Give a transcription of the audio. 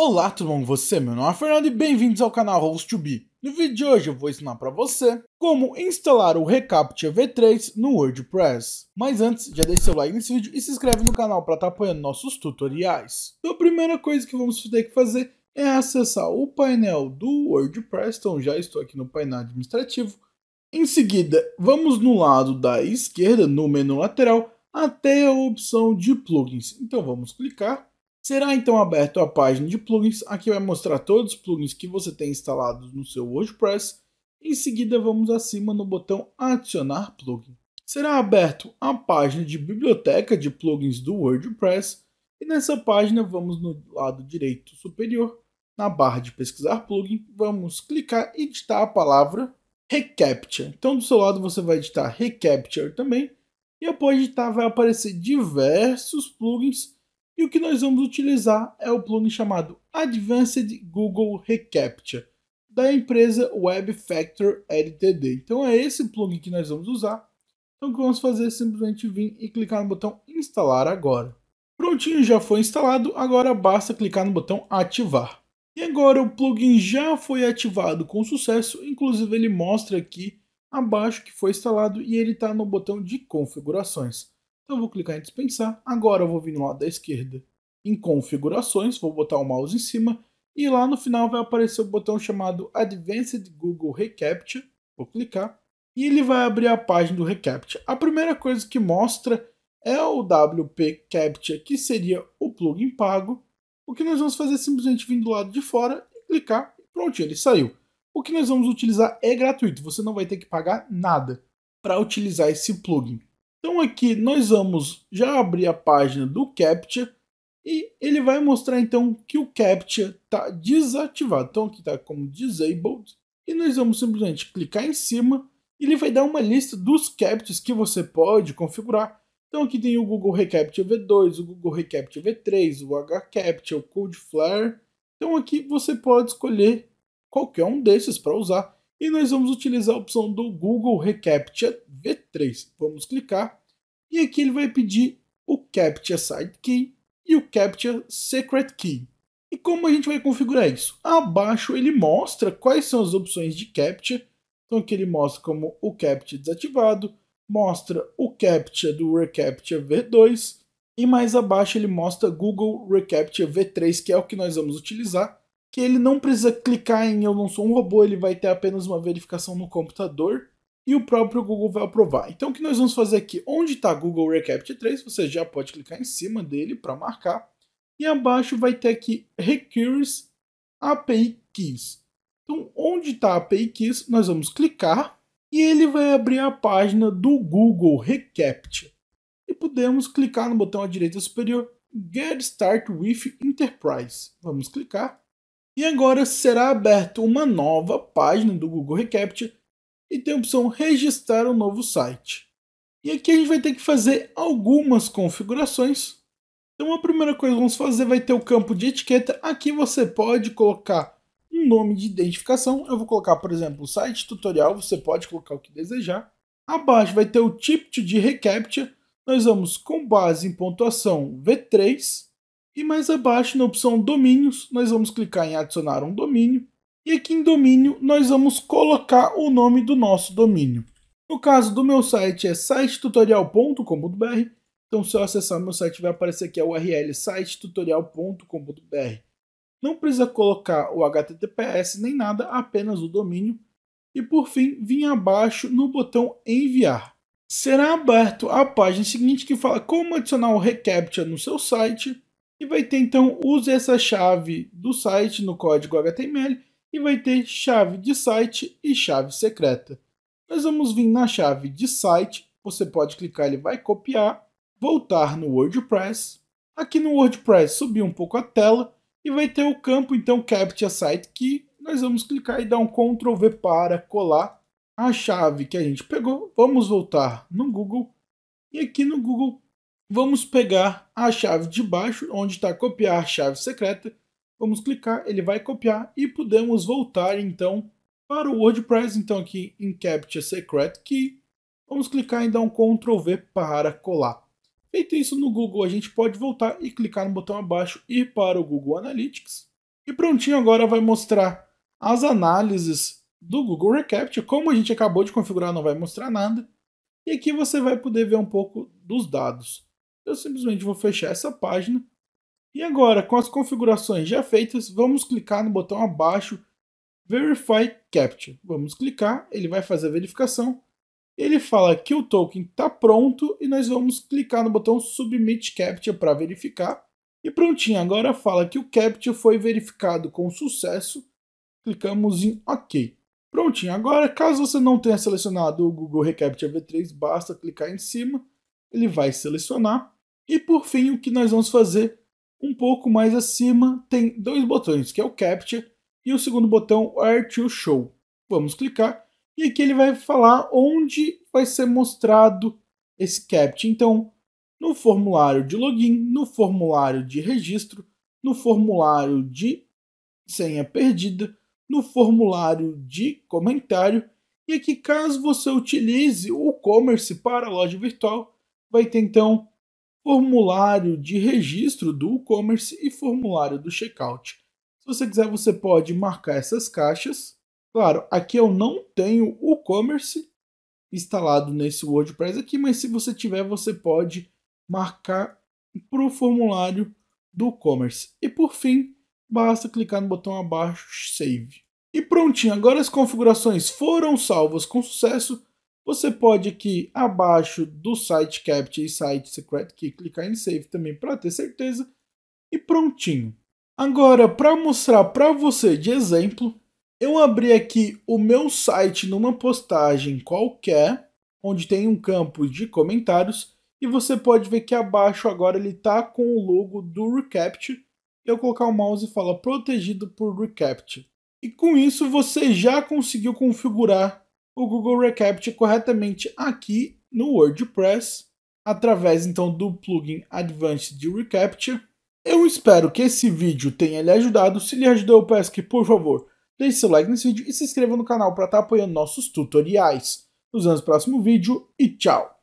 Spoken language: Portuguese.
Olá tudo bom com você? Meu nome é Fernando e bem-vindos ao canal Host2B. No vídeo de hoje eu vou ensinar para você como instalar o Recaptcha V3 no WordPress. Mas antes, já deixa seu like nesse vídeo e se inscreve no canal para estar tá apoiando nossos tutoriais. Então a primeira coisa que vamos ter que fazer é acessar o painel do WordPress, então já estou aqui no painel administrativo. Em seguida, vamos no lado da esquerda, no menu lateral, até a opção de plugins. Então vamos clicar Será então aberto a página de plugins. Aqui vai mostrar todos os plugins que você tem instalados no seu WordPress. Em seguida, vamos acima no botão Adicionar plugin. Será aberto a página de biblioteca de plugins do WordPress. E nessa página, vamos no lado direito superior, na barra de pesquisar plugin, vamos clicar e digitar a palavra Recapture. Então, do seu lado, você vai editar Recapture também. E após editar vai aparecer diversos plugins e o que nós vamos utilizar é o plugin chamado Advanced Google Recaptcha da empresa Web Factor LTD. Então é esse plugin que nós vamos usar. Então o que vamos fazer é simplesmente vir e clicar no botão instalar agora. Prontinho, já foi instalado, agora basta clicar no botão ativar. E agora o plugin já foi ativado com sucesso, inclusive ele mostra aqui abaixo que foi instalado e ele está no botão de configurações. Então eu vou clicar em dispensar. Agora eu vou vir no lado da esquerda em configurações, vou botar o mouse em cima e lá no final vai aparecer o botão chamado Advanced Google Recaptcha. Vou clicar e ele vai abrir a página do Recaptcha. A primeira coisa que mostra é o WP Captcha, que seria o plugin pago. O que nós vamos fazer é simplesmente vir do lado de fora e clicar e pronto, ele saiu. O que nós vamos utilizar é gratuito, você não vai ter que pagar nada para utilizar esse plugin. Então aqui nós vamos já abrir a página do CAPTCHA e ele vai mostrar então que o CAPTCHA está desativado. Então aqui está como Disabled e nós vamos simplesmente clicar em cima e ele vai dar uma lista dos CAPTCHAs que você pode configurar. Então aqui tem o Google Recaptcha V2, o Google Recaptcha V3, o HCaptcha, o Codeflare. Então aqui você pode escolher qualquer um desses para usar. E nós vamos utilizar a opção do Google Recaptcha V3. Vamos clicar e aqui ele vai pedir o Captcha Site Key e o Captcha Secret Key. E como a gente vai configurar isso? Abaixo ele mostra quais são as opções de Captcha. Então aqui ele mostra como o Captcha desativado, mostra o Captcha do Recaptcha V2 e mais abaixo ele mostra Google Recaptcha V3, que é o que nós vamos utilizar que ele não precisa clicar em eu não sou um robô, ele vai ter apenas uma verificação no computador e o próprio Google vai aprovar. Então o que nós vamos fazer aqui? Onde está Google Recaptcha 3, você já pode clicar em cima dele para marcar. E abaixo vai ter aqui Requires API Keys. Então onde está a API Keys, nós vamos clicar e ele vai abrir a página do Google Recaptcha. E podemos clicar no botão à direita superior Get Start with Enterprise. Vamos clicar e agora será aberta uma nova página do Google Recaptcha e tem a opção registrar um novo site. E aqui a gente vai ter que fazer algumas configurações. Então a primeira coisa que vamos fazer vai ter o campo de etiqueta. Aqui você pode colocar um nome de identificação. Eu vou colocar, por exemplo, o site tutorial, você pode colocar o que desejar. Abaixo vai ter o tipo de reCAPTCHA. Nós vamos com base em pontuação V3 e mais abaixo, na opção domínios, nós vamos clicar em adicionar um domínio. E aqui em domínio, nós vamos colocar o nome do nosso domínio. No caso do meu site é sitetutorial.com.br. Então, se eu acessar meu site, vai aparecer aqui a URL sitetutorial.com.br. Não precisa colocar o HTTPS nem nada, apenas o domínio. E por fim, vim abaixo no botão enviar. Será aberto a página seguinte que fala como adicionar o reCAPTCHA no seu site e vai ter então use essa chave do site no código HTML e vai ter chave de site e chave secreta. Nós vamos vir na chave de site, você pode clicar, ele vai copiar, voltar no WordPress. Aqui no WordPress subir um pouco a tela e vai ter o campo então Captcha Site Key. Nós vamos clicar e dar um Ctrl V para colar a chave que a gente pegou. Vamos voltar no Google e aqui no Google Vamos pegar a chave de baixo, onde está copiar a chave secreta. Vamos clicar, ele vai copiar e podemos voltar então para o WordPress. Então aqui em Capture Secret Key, vamos clicar e dar um Ctrl V para colar. Feito isso no Google, a gente pode voltar e clicar no botão abaixo, ir para o Google Analytics. E prontinho, agora vai mostrar as análises do Google Recapture. Como a gente acabou de configurar, não vai mostrar nada. E aqui você vai poder ver um pouco dos dados eu simplesmente vou fechar essa página. E agora, com as configurações já feitas, vamos clicar no botão abaixo Verify Capture. Vamos clicar, ele vai fazer a verificação. Ele fala que o token está pronto e nós vamos clicar no botão Submit Capture para verificar. E prontinho, agora fala que o Capture foi verificado com sucesso. Clicamos em OK. Prontinho, agora caso você não tenha selecionado o Google Recaptcha V3, basta clicar em cima, ele vai selecionar e por fim, o que nós vamos fazer um pouco mais acima tem dois botões, que é o Capture e o segundo botão Where to Show. Vamos clicar e aqui ele vai falar onde vai ser mostrado esse Capture. Então, no formulário de login, no formulário de registro, no formulário de senha perdida, no formulário de comentário e aqui caso você utilize o e-commerce para a loja virtual, vai ter então formulário de registro do e-commerce e formulário do checkout. Se você quiser, você pode marcar essas caixas. Claro, aqui eu não tenho o e-commerce instalado nesse WordPress aqui, mas se você tiver, você pode marcar para o formulário do e-commerce. E por fim, basta clicar no botão abaixo Save. E prontinho, agora as configurações foram salvas com sucesso você pode aqui abaixo do site Capt e site secret key clicar em save também para ter certeza e prontinho. Agora, para mostrar para você de exemplo, eu abri aqui o meu site numa postagem qualquer, onde tem um campo de comentários, e você pode ver que abaixo agora ele está com o logo do Recapt. Eu colocar o mouse e fala protegido por Recapt E com isso você já conseguiu configurar o Google Recaptcha corretamente aqui no WordPress, através então do plugin Advanced de Recaptcha. Eu espero que esse vídeo tenha lhe ajudado. Se lhe ajudou, eu peço que, por favor, deixe seu like nesse vídeo e se inscreva no canal para estar tá apoiando nossos tutoriais. Nos vemos no próximo vídeo e tchau!